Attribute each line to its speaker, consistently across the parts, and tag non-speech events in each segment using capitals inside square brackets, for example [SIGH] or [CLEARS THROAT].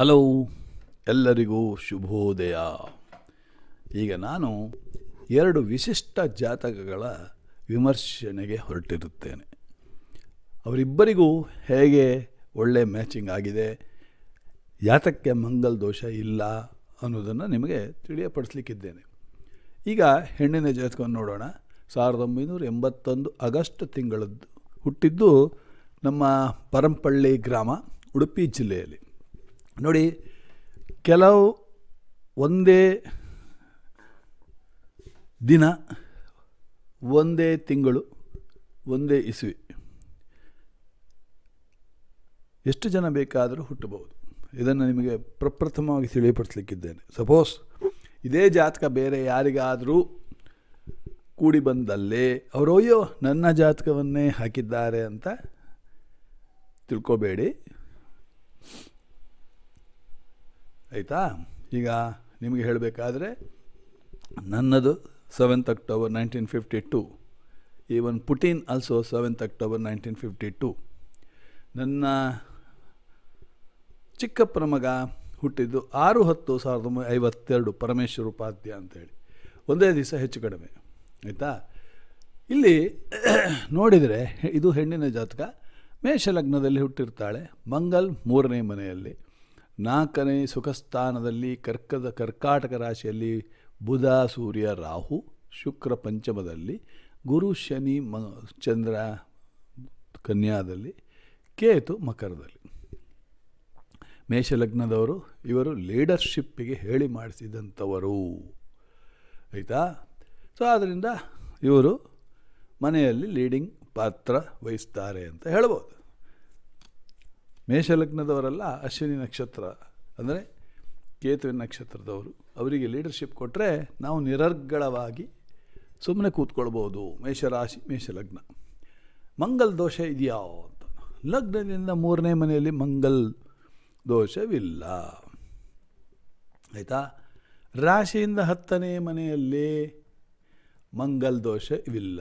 Speaker 1: hello ಎಲ್ಲರಿಗೂ ಶುಭೋದಯ ಈಗ ನಾನು ಎರಡು ವಿಶಿಷ್ಟ ಜಾತಕಗಳ ವಿಮರ್ಶನೆಗೆ ಹೊರಟಿರುತ್ತೇನೆ ಅವರಿಬ್ಬರಿಗೂ ಹೇಗೆ ಒಳ್ಳೆ ಮ್ಯಾಚಿಂಗ್ ಆಗಿದೆ ಜಾತಕ್ಕೆ ಮಂಗಲ್ ದೋಷ ಇಲ್ಲ ಅನ್ನೋದನ್ನು ನಿಮಗೆ ತಿಳಿಯಪಡಿಸ್ಲಿಕ್ಕಿದ್ದೇನೆ ಈಗ ಹೆಣ್ಣಿನ ಜಾತಕವನ್ನು ನೋಡೋಣ ಸಾವಿರದ ಒಂಬೈನೂರ ಎಂಬತ್ತೊಂದು ಆಗಸ್ಟ್ ತಿಂಗಳದ್ದು ಹುಟ್ಟಿದ್ದು ನಮ್ಮ ಪರಂಪಳ್ಳಿ ಗ್ರಾಮ ಉಡುಪಿ ಜಿಲ್ಲೆಯಲ್ಲಿ ನೋಡಿ ಕೆಲವು ಒಂದೇ ದಿನ ಒಂದೇ ತಿಂಗಳು ಒಂದೇ ಇಸುವೆ ಎಷ್ಟು ಜನ ಬೇಕಾದರೂ ಹುಟ್ಟಬಹುದು ಇದನ್ನು ನಿಮಗೆ ಪ್ರಪ್ರಥಮವಾಗಿ ತಿಳಿಯಪಡಿಸ್ಲಿಕ್ಕಿದ್ದೇನೆ ಸಪೋಸ್ ಇದೇ ಜಾತಕ ಬೇರೆ ಯಾರಿಗಾದರೂ ಕೂಡಿ ಬಂದಲ್ಲೇ ಅವರು ಅಯ್ಯೋ ನನ್ನ ಜಾತಕವನ್ನೇ ಹಾಕಿದ್ದಾರೆ ಅಂತ ತಿಳ್ಕೋಬೇಡಿ ಆಯಿತಾ ಈಗ ನಿಮಗೆ ಹೇಳಬೇಕಾದ್ರೆ ನನ್ನದು seventh October nineteen fifty to even Putin also seventh October nineteen fifty to ನನ್ನ ಚಿಕ್ಕಪ್ಪನ ಮಗ ಹುಟ್ಟಿದ್ದು ಆರು ಹತ್ತು ಸಾವಿರದ ಒಂಬೈನೂರ ಐವತ್ತೆರಡು ಪರಮೇಶ್ವರ ಉಪಾಧ್ಯ ಅಂತೇಳಿ ಒಂದೇ ದಿವಸ ಹೆಚ್ಚು ಕಡಿಮೆ ಆಯಿತಾ ಇಲ್ಲಿ [CLEARS THROAT] ನೋಡಿದರೆ ಇದು ಹೆಣ್ಣಿನ ಜಾತಕ ಮೇಷಲಗ್ನದಲ್ಲಿ ಹುಟ್ಟಿರ್ತಾಳೆ ಮಂಗಲ್ ಮೂರನೇ ಮನೆಯಲ್ಲಿ ನಾಲ್ಕನೇ ಸುಖಸ್ಥಾನದಲ್ಲಿ ಕರ್ಕದ ಕರ್ಕಾಟಕ ರಾಶಿಯಲ್ಲಿ ಬುಧ ಸೂರ್ಯ ರಾಹು ಶುಕ್ರ ಪಂಚಮದಲ್ಲಿ ಗುರು ಶನಿ ಮ ಚಂದ್ರ ಕನ್ಯಾದಲ್ಲಿ ಕೇತು ಮಕರದಲ್ಲಿ ಮೇಷಲಗ್ನದವರು ಇವರು ಲೀಡರ್ಶಿಪ್ಪಿಗೆ ಹೇಳಿ ಮಾಡಿಸಿದಂಥವರು ಆಯಿತಾ ಸೊ ಆದ್ದರಿಂದ ಇವರು ಮನೆಯಲ್ಲಿ ಲೀಡಿಂಗ್ ಪಾತ್ರ ವಹಿಸ್ತಾರೆ ಅಂತ ಹೇಳ್ಬೋದು ಮೇಷಲಗ್ನದವರೆಲ್ಲ ಅಶ್ವಿನಿ ನಕ್ಷತ್ರ ಅಂದರೆ ಕೇತುವಿನ ನಕ್ಷತ್ರದವರು ಅವರಿಗೆ ಲೀಡರ್ಶಿಪ್ ಕೊಟ್ಟರೆ ನಾವು ನಿರರ್ಗಳವಾಗಿ ಸುಮ್ಮನೆ ಕೂತ್ಕೊಳ್ಬೋದು ಮೇಷರಾಶಿ ಮೇಷಲಗ್ನ ಮಂಗಲ್ ದೋಷ ಇದೆಯಾ ಅಂತ ಲಗ್ನದಿಂದ ಮೂರನೇ ಮನೆಯಲ್ಲಿ ಮಂಗಲ್ ದೋಷವಿಲ್ಲ ಆಯಿತಾ ರಾಶಿಯಿಂದ ಹತ್ತನೇ ಮನೆಯಲ್ಲಿ ಮಂಗಲ್ ದೋಷವಿಲ್ಲ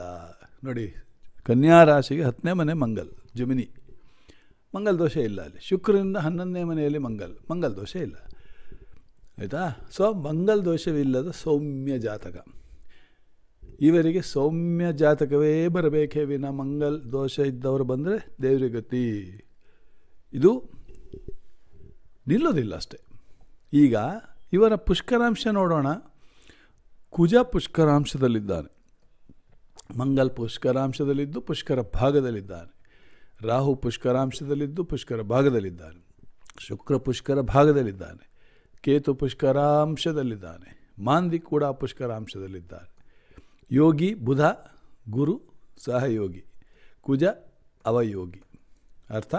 Speaker 1: ನೋಡಿ ಕನ್ಯಾ ರಾಶಿಗೆ ಹತ್ತನೇ ಮನೆ ಮಂಗಲ್ ಜಮಿನಿ ಮಂಗಲ್ ದೋಷ ಇಲ್ಲ ಅಲ್ಲಿ ಶುಕ್ರನಿಂದ ಹನ್ನೊಂದನೇ ಮನೆಯಲ್ಲಿ ಮಂಗಲ್ ಮಂಗಲ್ ದೋಷ ಇಲ್ಲ ಆಯಿತಾ ಸೊ ಮಂಗಲ್ ದೋಷವಿಲ್ಲದ ಸೌಮ್ಯ ಜಾತಕ ಇವರಿಗೆ ಸೌಮ್ಯ ಜಾತಕವೇ ಬರಬೇಕೇ ವಿನ ಮಂಗಲ್ ದೋಷ ಇದ್ದವರು ಬಂದರೆ ದೇವರಿಗೆ ಗತಿ ಇದು ನಿಲ್ಲೋದಿಲ್ಲ ಅಷ್ಟೆ ಈಗ ಇವರ ಪುಷ್ಕರಾಂಶ ನೋಡೋಣ ಕುಜ ಪುಷ್ಕರಾಂಶದಲ್ಲಿದ್ದಾನೆ ಮಂಗಲ್ ಪುಷ್ಕರಾಂಶದಲ್ಲಿದ್ದು ಪುಷ್ಕರ ಭಾಗದಲ್ಲಿದ್ದಾನೆ ರಾಹು ಪುಷ್ಕರಾಂಶದಲ್ಲಿದ್ದು ಪುಷ್ಕರ ಭಾಗದಲ್ಲಿದ್ದಾನೆ ಶುಕ್ರ ಪುಷ್ಕರ ಭಾಗದಲ್ಲಿದ್ದಾನೆ ಕೇತು ಪುಷ್ಕರಾಂಶದಲ್ಲಿದ್ದಾನೆ ಮಾಂದಿ ಕೂಡ ಪುಷ್ಕರಾಂಶದಲ್ಲಿದ್ದಾನೆ ಯೋಗಿ ಬುಧ ಗುರು ಸಹಯೋಗಿ ಕುಜ ಅವಯೋಗಿ ಅರ್ಥ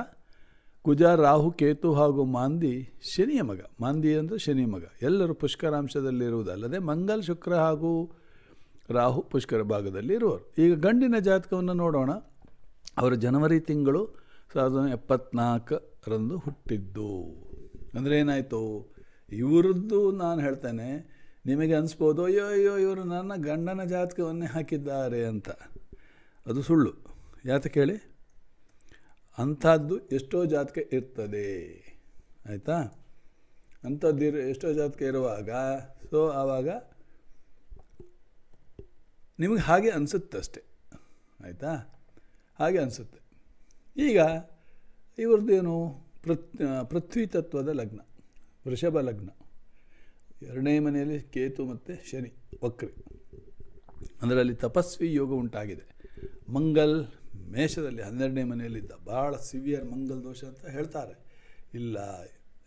Speaker 1: ಕುಜ ರಾಹು ಕೇತು ಹಾಗೂ ಮಾಂದಿ ಶನಿಯ ಮಗ ಮಾಂದಿ ಅಂದರೆ ಶನಿ ಮಗ ಎಲ್ಲರೂ ಪುಷ್ಕರಾಂಶದಲ್ಲಿರುವುದಲ್ಲದೆ ಮಂಗಲ್ ಶುಕ್ರ ಹಾಗೂ ರಾಹು ಪುಷ್ಕರ ಭಾಗದಲ್ಲಿ ಇರುವರು ಈಗ ಗಂಡಿನ ಜಾತಕವನ್ನು ನೋಡೋಣ ಅವರು ಜನವರಿ ತಿಂಗಳು ಸಾವಿರದ ಎಪ್ಪತ್ನಾಲ್ಕರಂದು ಹುಟ್ಟಿದ್ದು ಅಂದರೆ ಏನಾಯಿತು ಇವರದ್ದು ನಾನು ಹೇಳ್ತೇನೆ ನಿಮಗೆ ಅನಿಸ್ಬೋದು ಅಯ್ಯೋ ಅಯ್ಯೋ ಇವರು ನನ್ನ ಗಂಡನ ಜಾತಕವನ್ನೇ ಹಾಕಿದ್ದಾರೆ ಅಂತ ಅದು ಸುಳ್ಳು ಯಾತ ಕೇಳಿ ಅಂಥದ್ದು ಎಷ್ಟೋ ಜಾತಕ ಇರ್ತದೆ ಆಯಿತಾ ಅಂಥದ್ದು ಇರೋ ಎಷ್ಟೋ ಜಾತಕ ಇರುವಾಗ ಸೊ ಆವಾಗ ನಿಮಗೆ ಹಾಗೆ ಅನಿಸುತ್ತಷ್ಟೆ ಆಯಿತಾ ಹಾಗೆ ಅನಿಸುತ್ತೆ ಈಗ ಇವ್ರದ್ದೇನು ಪೃತ್ ಪೃಥ್ವಿ ತತ್ವದ ಲಗ್ನ ವೃಷಭ ಲಗ್ನ ಎರಡನೇ ಮನೆಯಲ್ಲಿ ಕೇತು ಮತ್ತು ಶನಿ ವಕ್ರಿ ಅದರಲ್ಲಿ ತಪಸ್ವಿ ಯೋಗ ಉಂಟಾಗಿದೆ ಮಂಗಲ್ ಮೇಷದಲ್ಲಿ ಹನ್ನೆರಡನೇ ಮನೆಯಲ್ಲಿದ್ದ ಭಾಳ ಸಿವಿಯರ್ ಮಂಗಲ್ ದೋಷ ಅಂತ ಹೇಳ್ತಾರೆ ಇಲ್ಲ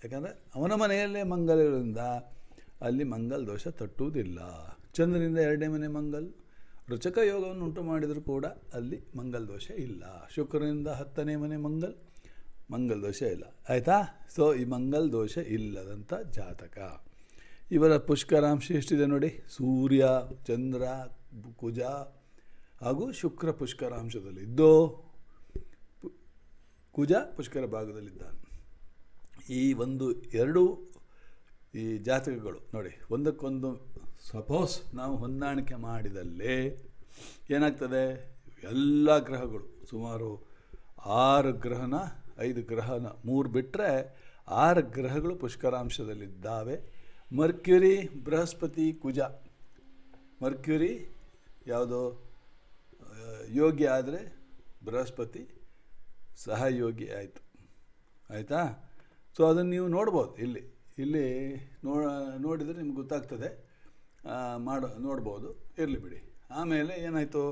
Speaker 1: ಯಾಕಂದರೆ ಅವನ ಮನೆಯಲ್ಲೇ ಮಂಗಲ್ ಇರೋದ್ರಿಂದ ಅಲ್ಲಿ ಮಂಗಲ್ ದೋಷ ತಟ್ಟುವುದಿಲ್ಲ ಚಂದ್ರನಿಂದ ಎರಡನೇ ಮನೆ ಮಂಗಲ್ ರುಚಕ ಯೋಗವನ್ನು ಉಂಟು ಮಾಡಿದರೂ ಕೂಡ ಅಲ್ಲಿ ಮಂಗಲ್ ದೋಷ ಇಲ್ಲ ಶುಕ್ರನಿಂದ ಹತ್ತನೇ ಮನೆ ಮಂಗಲ್ ಮಂಗಲ್ ದೋಷ ಇಲ್ಲ ಆಯಿತಾ ಸೊ ಈ ಮಂಗಲ್ ದೋಷ ಇಲ್ಲದಂಥ ಜಾತಕ ಇವರ ಪುಷ್ಕರಾಂಶ ಎಷ್ಟಿದೆ ನೋಡಿ ಸೂರ್ಯ ಚಂದ್ರ ಕುಜ ಹಾಗೂ ಶುಕ್ರ ಪುಷ್ಕರಾಂಶದಲ್ಲಿದ್ದೋ ಕುಜ ಪುಷ್ಕರ ಭಾಗದಲ್ಲಿದ್ದಾನೆ ಈ ಒಂದು ಎರಡು ಈ ಜಾತಕಗಳು ನೋಡಿ ಒಂದಕ್ಕೊಂದು ಸಪೋಸ್ ನಾವು ಹೊಂದಾಣಿಕೆ ಮಾಡಿದಲ್ಲಿ ಏನಾಗ್ತದೆ ಎಲ್ಲ ಗ್ರಹಗಳು ಸುಮಾರು ಆರು ಗ್ರಹನ ಐದು ಗ್ರಹನ ಮೂರು ಬಿಟ್ಟರೆ ಆರು ಗ್ರಹಗಳು ಪುಷ್ಕರಾಂಶದಲ್ಲಿದ್ದಾವೆ ಮರ್ಕ್ಯುರಿ ಬೃಹಸ್ಪತಿ ಕುಜ ಮರ್ಕ್ಯುರಿ ಯಾವುದೋ ಯೋಗಿ ಆದರೆ ಬೃಹಸ್ಪತಿ ಸಹಯೋಗಿ ಆಯಿತು ಆಯಿತಾ ಸೊ ಅದನ್ನು ನೀವು ನೋಡ್ಬೋದು ಇಲ್ಲಿ ಇಲ್ಲಿ ನೋ ನೋಡಿದರೆ ನಿಮ್ಗೆ ಗೊತ್ತಾಗ್ತದೆ ಮಾಡೋ ನೋಡ್ಬೋದು ಇರಲಿ ಬಿಡಿ ಆಮೇಲೆ ಏನಾಯಿತು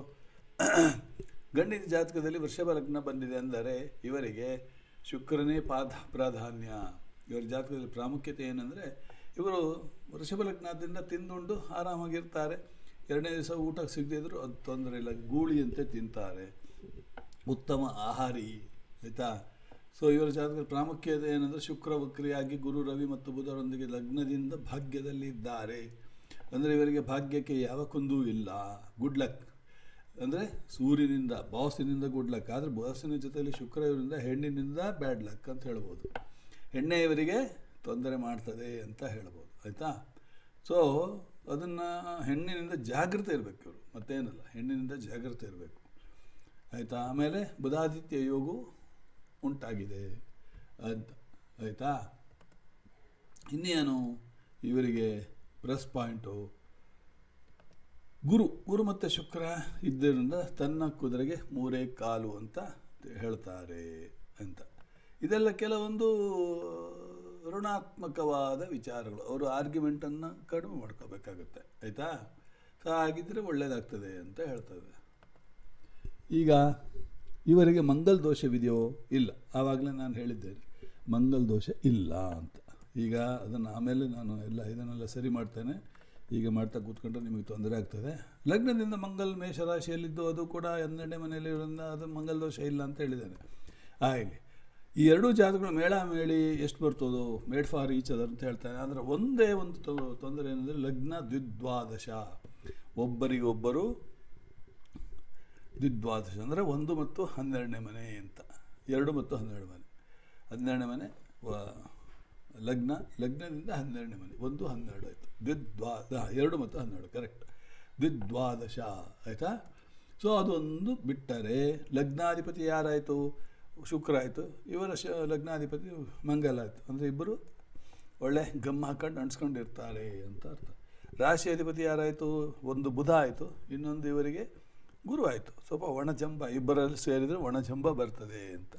Speaker 1: ಗಂಡಿನ ಜಾತಕದಲ್ಲಿ ವೃಷಭ ಲಗ್ನ ಬಂದಿದೆ ಅಂದರೆ ಇವರಿಗೆ ಶುಕ್ರನೇ ಪಾದ ಪ್ರಾಧಾನ್ಯ ಇವರ ಜಾತಕದಲ್ಲಿ ಪ್ರಾಮುಖ್ಯತೆ ಏನಂದರೆ ಇವರು ವೃಷಭ ಲಗ್ನದಿಂದ ತಿಂದುಂಡು ಆರಾಮಾಗಿರ್ತಾರೆ ಎರಡನೇ ದಿವಸ ಊಟಕ್ಕೆ ಸಿಗದಿದ್ರು ಅದು ತೊಂದರೆ ಇಲ್ಲ ಗೂಳಿಯಂತೆ ತಿಂತಾರೆ ಉತ್ತಮ ಆಹಾರಿ ಆಯಿತಾ ಸೊ ಇವರ ಜಾತಕದ ಪ್ರಾಮುಖ್ಯತೆ ಏನಂದರೆ ಶುಕ್ರ ವಕ್ರಿಯಾಗಿ ಗುರು ರವಿ ಮತ್ತು ಬುಧರೊಂದಿಗೆ ಲಗ್ನದಿಂದ ಭಾಗ್ಯದಲ್ಲಿದ್ದಾರೆ ಅಂದರೆ ಇವರಿಗೆ ಭಾಗ್ಯಕ್ಕೆ ಯಾವ ಕುಂದೂ ಇಲ್ಲ ಗುಡ್ ಲಕ್ ಅಂದರೆ ಸೂರ್ಯನಿಂದ ಬಾಸಿನಿಂದ ಗುಡ್ ಲಕ್ ಆದರೆ ಬಾಸಿನ ಜೊತೆಯಲ್ಲಿ ಶುಕ್ರ ಇವರಿಂದ ಹೆಣ್ಣಿನಿಂದ ಬ್ಯಾಡ್ ಲಕ್ ಅಂತ ಹೇಳ್ಬೋದು ಹೆಣ್ಣೆ ಇವರಿಗೆ ತೊಂದರೆ ಮಾಡ್ತದೆ ಅಂತ ಹೇಳ್ಬೋದು ಆಯಿತಾ ಸೊ ಅದನ್ನು ಹೆಣ್ಣಿನಿಂದ ಜಾಗೃತ ಇರಬೇಕು ಇವರು ಮತ್ತೇನಲ್ಲ ಹೆಣ್ಣಿನಿಂದ ಜಾಗೃತ ಇರಬೇಕು ಆಯಿತಾ ಆಮೇಲೆ ಬುಧಾದಿತ್ಯ ಯೋಗವು ಉಂಟಾಗಿದೆ ಅಂತ ಆಯಿತಾ ಇನ್ನೇನು ಇವರಿಗೆ ಪ್ಲಸ್ ಪಾಯಿಂಟು ಗುರು ಗುರು ಮತ್ತು ಶುಕ್ರ ಇದ್ದರಿಂದ ತನ್ನ ಕುದುರೆಗೆ ಮೂರೇ ಕಾಲು ಅಂತ ಹೇಳ್ತಾರೆ ಅಂತ ಇದೆಲ್ಲ ಕೆಲವೊಂದು ಋಣಾತ್ಮಕವಾದ ವಿಚಾರಗಳು ಅವರು ಆರ್ಗ್ಯುಮೆಂಟನ್ನು ಕಡಿಮೆ ಮಾಡ್ಕೋಬೇಕಾಗುತ್ತೆ ಆಯಿತಾ ಸೊ ಆಗಿದ್ದರೆ ಒಳ್ಳೆಯದಾಗ್ತದೆ ಅಂತ ಹೇಳ್ತದೆ ಈಗ ಇವರಿಗೆ ಮಂಗಲ್ ದೋಷವಿದೆಯೋ ಇಲ್ಲ ಆವಾಗಲೇ ನಾನು ಹೇಳಿದ್ದೇನೆ ಮಂಗಲ್ ದೋಷ ಇಲ್ಲ ಅಂತ ಈಗ ಅದನ್ನು ಆಮೇಲೆ ನಾನು ಎಲ್ಲ ಇದನ್ನೆಲ್ಲ ಸರಿ ಮಾಡ್ತೇನೆ ಈಗ ಮಾಡ್ತಾ ಕೂತ್ಕೊಂಡ್ರೆ ನಿಮಗೆ ತೊಂದರೆ ಆಗ್ತದೆ ಲಗ್ನದಿಂದ ಮಂಗಲ್ ಮೇಷರಾಶಿಯಲ್ಲಿದ್ದು ಅದು ಕೂಡ ಹನ್ನೆರಡನೇ ಮನೆಯಲ್ಲಿರೋದ್ರಿಂದ ಅದು ಮಂಗಲ್ ದೋಷ ಇಲ್ಲ ಅಂತ ಹೇಳಿದ್ದಾನೆ ಆಗಲಿ ಈ ಎರಡೂ ಜಾತಕಗಳು ಮೇಳ ಮೇಳಿ ಎಷ್ಟು ಬರ್ತದೋ ಮೇಡ್ ಫಾರ್ ಈಚ್ ಅದರ್ ಅಂತ ಹೇಳ್ತಾರೆ ಅಂದರೆ ಒಂದೇ ಒಂದು ತೊಂದರೆ ಏನಂದರೆ ಲಗ್ನ ದ್ವಿದ್ವಾದಶ ಒಬ್ಬರಿಗೊಬ್ಬರು ದ್ವಿದ್ವಾದಶ ಅಂದರೆ ಒಂದು ಮತ್ತು ಹನ್ನೆರಡನೇ ಮನೆ ಅಂತ ಎರಡು ಮತ್ತು ಹನ್ನೆರಡು ಮನೆ ಹನ್ನೆರಡನೇ ಮನೆ ಲಗ್ನ ಲಗ್ನದಿಂದ ಹನ್ನೆರಡನೇ ಮನೆ ಒಂದು ಹನ್ನೆರಡು ಆಯಿತು ದ್ವಿದ್ವಾ ಎರಡು ಮತ್ತು ಹನ್ನೆರಡು ಕರೆಕ್ಟ್ ದ್ವಿದ್ವಾದಶ ಆಯಿತಾ ಸೊ ಅದೊಂದು ಬಿಟ್ಟರೆ ಲಗ್ನಾಧಿಪತಿ ಯಾರಾಯಿತು ಶುಕ್ರ ಆಯಿತು ಇವರ ಶ ಲಗ್ನಾಧಿಪತಿ ಮಂಗಲ ಆಯಿತು ಅಂದರೆ ಇಬ್ಬರು ಒಳ್ಳೆ ಗಮ್ಮ ಹಾಕೊಂಡು ಅಂಟ್ಸ್ಕೊಂಡಿರ್ತಾರೆ ಅಂತ ಅರ್ಥ ರಾಶಿ ಅಧಿಪತಿ ಯಾರಾಯಿತು ಒಂದು ಬುಧ ಆಯಿತು ಇನ್ನೊಂದು ಇವರಿಗೆ ಗುರು ಆಯಿತು ಸ್ವಲ್ಪ ಒಣಜಂಬ ಇಬ್ಬರಲ್ಲಿ ಸೇರಿದರೆ ಒಣಜಂಬ ಬರ್ತದೆ ಅಂತ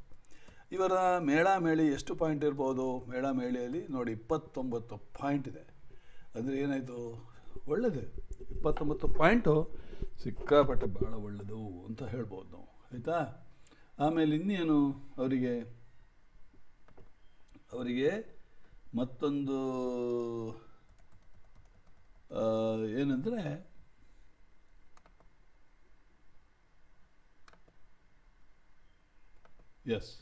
Speaker 1: ಇವರ ಮೇಳ ಮೇಳಿ ಎಷ್ಟು ಪಾಯಿಂಟ್ ಇರ್ಬೋದು ಮೇಳ ಮೇಳಿಯಲ್ಲಿ ನೋಡಿ ಇಪ್ಪತ್ತೊಂಬತ್ತು ಪಾಯಿಂಟ್ ಇದೆ ಅಂದರೆ ಏನಾಯಿತು ಒಳ್ಳೆಯದೆ ಇಪ್ಪತ್ತೊಂಬತ್ತು ಪಾಯಿಂಟು ಸಿಕ್ಕಾಪಟ್ಟೆ ಭಾಳ ಒಳ್ಳೆಯದು ಅಂತ ಹೇಳ್ಬೋದು ನಾವು ಆಯಿತಾ ಆಮೇಲೆ ಇನ್ನೇನು ಅವರಿಗೆ ಅವರಿಗೆ ಮತ್ತೊಂದು ಏನಂದರೆ ಎಸ್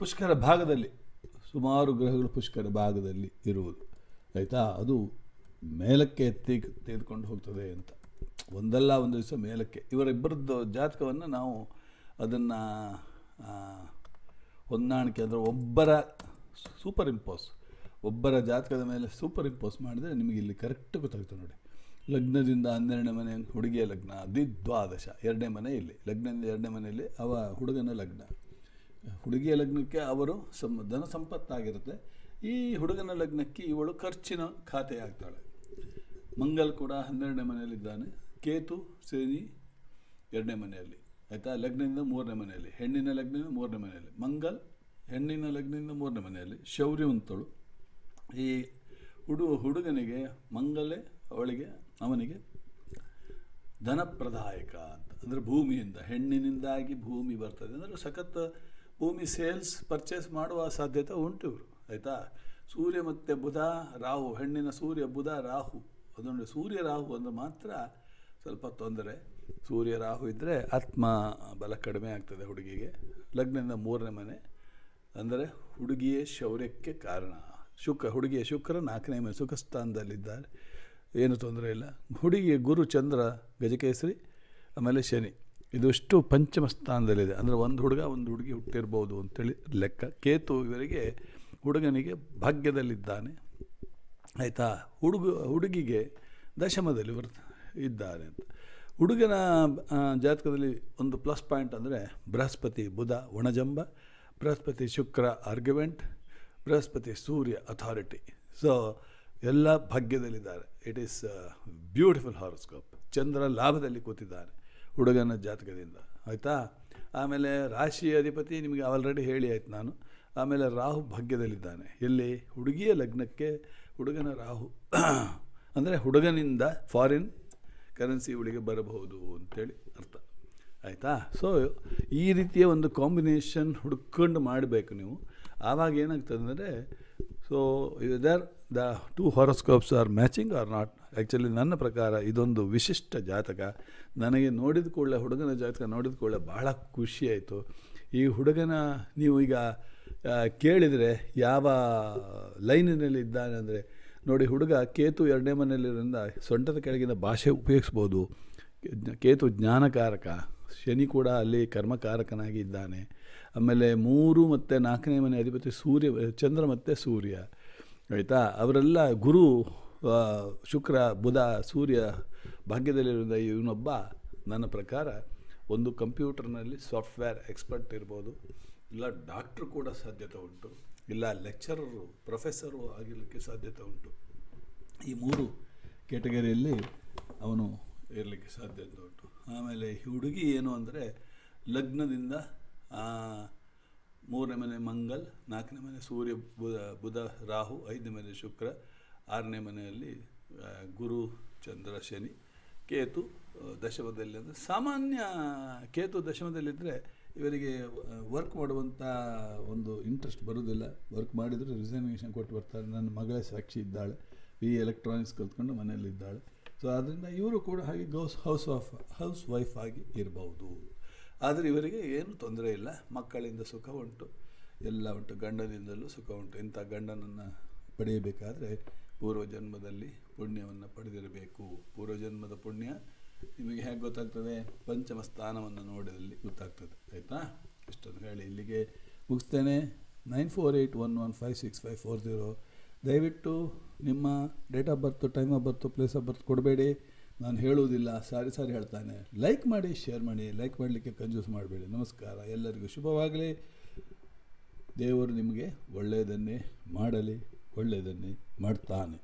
Speaker 1: ಪುಷ್ಕರ ಭಾಗದಲ್ಲಿ ಸುಮಾರು ಗ್ರಹಗಳು ಪುಷ್ಕರ ಭಾಗದಲ್ಲಿ ಇರುವುದು ಆಯಿತಾ ಅದು ಮೇಲಕ್ಕೆ ಎತ್ತಿ ತೆಗೆದುಕೊಂಡು ಹೋಗ್ತದೆ ಅಂತ ಒಂದಲ್ಲ ಒಂದು ದಿವಸ ಮೇಲಕ್ಕೆ ಇವರಿಬ್ಬರದ್ದು ಜಾತಕವನ್ನು ನಾವು ಅದನ್ನು ಹೊಂದಾಣಿಕೆ ಅಂದರೆ ಒಬ್ಬರ ಸೂಪರ್ ಇಂಪೋಸ್ ಒಬ್ಬರ ಜಾತಕದ ಮೇಲೆ ಸೂಪರ್ ಇಂಪೋಸ್ ಮಾಡಿದರೆ ನಿಮಗೆ ಇಲ್ಲಿ ಕರೆಕ್ಟ್ ಗೊತ್ತಾಗ್ತದೆ ನೋಡಿ ಲಗ್ನದಿಂದ ಹನ್ನೆರಡನೇ ಮನೆ ಹುಡುಗಿಯ ಲಗ್ನ ದ್ವಿದ್ವಾದಶ ಎರಡನೇ ಮನೆ ಇಲ್ಲಿ ಲಗ್ನದಿಂದ ಎರಡನೇ ಮನೆಯಲ್ಲಿ ಅವ ಹುಡುಗನ ಲಗ್ನ ಹುಡುಗಿಯ ಲಗ್ನಕ್ಕೆ ಅವರು ಸಂ ಧನ ಸಂಪತ್ತಾಗಿರುತ್ತೆ ಈ ಹುಡುಗನ ಲಗ್ನಕ್ಕೆ ಇವಳು ಖರ್ಚಿನ ಖಾತೆ ಆಗ್ತಾಳೆ ಮಂಗಲ್ ಕೂಡ ಹನ್ನೆರಡನೇ ಮನೆಯಲ್ಲಿದ್ದಾನೆ ಕೇತು ಶನಿ ಎರಡನೇ ಮನೆಯಲ್ಲಿ ಆಯಿತಾ ಲಗ್ನದಿಂದ ಮೂರನೇ ಮನೆಯಲ್ಲಿ ಹೆಣ್ಣಿನ ಲಗ್ನದಿಂದ ಮೂರನೇ ಮನೆಯಲ್ಲಿ ಮಂಗಲ್ ಹೆಣ್ಣಿನ ಲಗ್ನದಿಂದ ಮೂರನೇ ಮನೆಯಲ್ಲಿ ಶೌರ್ಯವಂತಳು ಈ ಹುಡು ಹುಡುಗನಿಗೆ ಮಂಗಲೇ ಅವಳಿಗೆ ಅವನಿಗೆ ಧನಪ್ರದಾಯಕ ಅಂತ ಅಂದರೆ ಭೂಮಿಯಿಂದ ಹೆಣ್ಣಿನಿಂದಾಗಿ ಭೂಮಿ ಬರ್ತದೆ ಅಂದರೆ ಸಖತ್ತು ಭೂಮಿ ಸೇಲ್ಸ್ ಪರ್ಚೇಸ್ ಮಾಡುವ ಸಾಧ್ಯತೆ ಉಂಟು ಇವರು ಆಯಿತಾ ಸೂರ್ಯ ಮತ್ತು ಬುಧ ರಾಹು ಹೆಣ್ಣಿನ ಸೂರ್ಯ ಬುಧ ರಾಹು ಅದೊಂದು ಸೂರ್ಯ ರಾಹು ಅಂದರೆ ಮಾತ್ರ ಸ್ವಲ್ಪ ತೊಂದರೆ ಸೂರ್ಯ ರಾಹು ಇದ್ದರೆ ಆತ್ಮ ಬಲ ಕಡಿಮೆ ಆಗ್ತದೆ ಹುಡುಗಿಗೆ ಲಗ್ನದಿಂದ ಮೂರನೇ ಮನೆ ಅಂದರೆ ಹುಡುಗಿಯ ಶೌರ್ಯಕ್ಕೆ ಕಾರಣ ಶುಕ್ರ ಹುಡುಗಿಯ ಶುಕ್ರ ನಾಲ್ಕನೇ ಮನೆ ಸ್ಥಾನದಲ್ಲಿದ್ದಾರೆ ಏನು ತೊಂದರೆ ಇಲ್ಲ ಹುಡುಗಿಯ ಗುರು ಚಂದ್ರ ಗಜಕೇಸರಿ ಆಮೇಲೆ ಶನಿ ಇದಷ್ಟು ಪಂಚಮ ಸ್ಥಾನದಲ್ಲಿದೆ ಅಂದರೆ ಒಂದು ಹುಡುಗ ಒಂದು ಹುಡುಗಿ ಹುಟ್ಟಿರ್ಬೋದು ಅಂತೇಳಿ ಲೆಕ್ಕ ಕೇತು ಇವರಿಗೆ ಹುಡುಗನಿಗೆ ಭಾಗ್ಯದಲ್ಲಿದ್ದಾನೆ ಆಯಿತಾ ಹುಡುಗ ಹುಡುಗಿಗೆ ದಶಮದಲ್ಲಿ ಬರ್ತ ಇದ್ದಾರೆ ಅಂತ ಹುಡುಗನ ಜಾತಕದಲ್ಲಿ ಒಂದು ಪ್ಲಸ್ ಪಾಯಿಂಟ್ ಅಂದರೆ ಬೃಹಸ್ಪತಿ ಬುಧ ಒಣಜಂಬ ಬೃಹಸ್ಪತಿ ಶುಕ್ರ ಆರ್ಗ್ಯುಮೆಂಟ್ ಬೃಹಸ್ಪತಿ ಸೂರ್ಯ ಅಥಾರಿಟಿ ಸೊ ಎಲ್ಲ ಭಾಗ್ಯದಲ್ಲಿದ್ದಾರೆ ಇಟ್ ಈಸ್ ಬ್ಯೂಟಿಫುಲ್ ಹಾರೋಸ್ಕೋಪ್ ಚಂದ್ರ ಲಾಭದಲ್ಲಿ ಕೂತಿದ್ದಾರೆ ಹುಡುಗನ ಜಾತಕದಿಂದ ಆಯಿತಾ ಆಮೇಲೆ ರಾಶಿ ಅಧಿಪತಿ ನಿಮಗೆ ಆಲ್ರೆಡಿ ಹೇಳಿ ಆಯ್ತು ನಾನು ಆಮೇಲೆ ರಾಹು ಭಾಗ್ಯದಲ್ಲಿದ್ದಾನೆ ಎಲ್ಲಿ ಹುಡುಗಿಯ ಲಗ್ನಕ್ಕೆ ಹುಡುಗನ ರಾಹು [CLEARS THROAT] ಅಂದರೆ ಹುಡುಗನಿಂದ ಫಾರಿನ್ ಕರೆನ್ಸಿ ಇವಳಿಗೆ ಬರಬಹುದು ಅಂತೇಳಿ ಅರ್ಥ ಆಯಿತಾ ಸೊ ಈ ರೀತಿಯ ಒಂದು ಕಾಂಬಿನೇಷನ್ ಹುಡ್ಕೊಂಡು ಮಾಡಬೇಕು ನೀವು ಆವಾಗ ಏನಾಗ್ತದೆ ಅಂದರೆ ಸೊ ಇದರ್ the two ಹಾರೋಸ್ಕೋಪ್ಸ್ R matching R not actually ನನ್ನ ಪ್ರಕಾರ ಇದೊಂದು ವಿಶಿಷ್ಟ ಜಾತಕ ನನಗೆ ನೋಡಿದ ಕೂಡಲೇ ಹುಡುಗನ ಜಾತಕ ನೋಡಿದ ಕೂಡಲೇ ಭಾಳ ಖುಷಿಯಾಯಿತು ಈ ಹುಡುಗನ ನೀವು ಈಗ ಕೇಳಿದರೆ ಯಾವ ಲೈನಿನಲ್ಲಿ ಇದ್ದಾನೆ ಅಂದರೆ ನೋಡಿ ಹುಡುಗ ಕೇತು ಎರಡನೇ ಮನೆಯಲ್ಲಿರೋದ್ರಿಂದ ಸೊಂಟದ ಕೆಳಗಿನ ಭಾಷೆ ಉಪಯೋಗಿಸ್ಬೋದು ಕೇತು ಜ್ಞಾನಕಾರಕ ಶನಿ ಕೂಡ ಅಲ್ಲಿ ಕರ್ಮಕಾರಕನಾಗಿ ಇದ್ದಾನೆ ಆಮೇಲೆ ಮೂರು ಮತ್ತು ನಾಲ್ಕನೇ ಮನೆ ಅಧಿಪತಿ ಸೂರ್ಯ ಚಂದ್ರ ಮತ್ತು ಸೂರ್ಯ ಆಯಿತಾ ಅವರೆಲ್ಲ ಗುರು ಶುಕ್ರ ಬುಧ ಸೂರ್ಯ ಭಾಗ್ಯದಲ್ಲಿರುವ ಇವನೊಬ್ಬ ನನ್ನ ಪ್ರಕಾರ ಒಂದು ಕಂಪ್ಯೂಟರ್ನಲ್ಲಿ ಸಾಫ್ಟ್ವೇರ್ ಎಕ್ಸ್ಪರ್ಟ್ ಇರ್ಬೋದು ಇಲ್ಲ ಡಾಕ್ಟ್ರು ಕೂಡ ಸಾಧ್ಯತೆ ಉಂಟು ಇಲ್ಲ ಲೆಕ್ಚರರು ಪ್ರೊಫೆಸರು ಆಗಿರಲಿಕ್ಕೆ ಸಾಧ್ಯತೆ ಉಂಟು ಈ ಮೂರು ಕ್ಯಾಟಗರಿಯಲ್ಲಿ ಅವನು ಇರಲಿಕ್ಕೆ ಸಾಧ್ಯತೆ ಉಂಟು ಆಮೇಲೆ ಈ ಹುಡುಗಿ ಏನು ಅಂದರೆ ಲಗ್ನದಿಂದ ಮೂರನೇ ಮನೆ ಮಂಗಲ್ ನಾಲ್ಕನೇ ಮನೆ ಸೂರ್ಯ ಬುಧ ಬುಧ ರಾಹು ಐದನೇ ಮನೆ ಶುಕ್ರ ಆರನೇ ಮನೆಯಲ್ಲಿ ಗುರು ಚಂದ್ರ ಶನಿ ಕೇತು ದಶಮದಲ್ಲಿ ಅಂದರೆ ಸಾಮಾನ್ಯ ಕೇತು ದಶಮದಲ್ಲಿದ್ದರೆ ಇವರಿಗೆ ವರ್ಕ್ ಮಾಡುವಂಥ ಒಂದು ಇಂಟ್ರೆಸ್ಟ್ ಬರೋದಿಲ್ಲ ವರ್ಕ್ ಮಾಡಿದರೆ ರಿಸೈನೇಷನ್ ಕೊಟ್ಟು ಬರ್ತಾರೆ ನನ್ನ ಮಗಳೇ ಸಾಕ್ಷಿ ಇದ್ದಾಳೆ ಈ ಎಲೆಕ್ಟ್ರಾನಿಕ್ಸ್ ಕಲ್ತ್ಕೊಂಡು ಮನೆಯಲ್ಲಿದ್ದಾಳೆ ಸೊ ಆದ್ದರಿಂದ ಇವರು ಕೂಡ ಹಾಗೆ Gauss house of house wife ಆಗಿ ಇರಬಹುದು ಆದರೆ ಇವರಿಗೆ ಏನು ತೊಂದರೆ ಇಲ್ಲ ಮಕ್ಕಳಿಂದ ಸುಖ ಉಂಟು ಎಲ್ಲ ಉಂಟು ಗಂಡನಿಂದಲೂ ಸುಖ ಉಂಟು ಇಂಥ ಗಂಡನನ್ನು ಪಡೆಯಬೇಕಾದರೆ ಪೂರ್ವಜನ್ಮದಲ್ಲಿ ಪುಣ್ಯವನ್ನು ಪಡೆದಿರಬೇಕು ಪೂರ್ವಜನ್ಮದ ಪುಣ್ಯ ನಿಮಗೆ ಹೇಗೆ ಗೊತ್ತಾಗ್ತದೆ ಪಂಚಮ ಸ್ಥಾನವನ್ನು ನೋಡಿದಲ್ಲಿ ಗೊತ್ತಾಗ್ತದೆ ಆಯಿತಾ ಇಷ್ಟೊಂದು ಹೇಳಿ ಇಲ್ಲಿಗೆ ಮುಗಿಸ್ತೇನೆ nine four eight one one five six five four zero ದಯವಿಟ್ಟು ನಿಮ್ಮ date of birth time of birth place of birth ಕೊಡಬೇಡಿ ನಾನು ಹೇಳುವುದಿಲ್ಲ ಸಾರಿ ಸಾರಿ ಹೇಳ್ತಾನೆ ಲೈಕ್ ಮಾಡಿ ಶೇರ್ ಮಾಡಿ ಲೈಕ್ ಮಾಡಲಿಕ್ಕೆ ಕಂಜೂಸ್ ಮಾಡಬೇಡಿ ನಮಸ್ಕಾರ ಎಲ್ಲರಿಗೂ ಶುಭವಾಗಲಿ ದೇವರು ನಿಮಗೆ ಒಳ್ಳೆಯದನ್ನೇ ಮಾಡಲಿ ಒಳ್ಳೆಯದನ್ನೇ ಮಾಡ್ತಾನೆ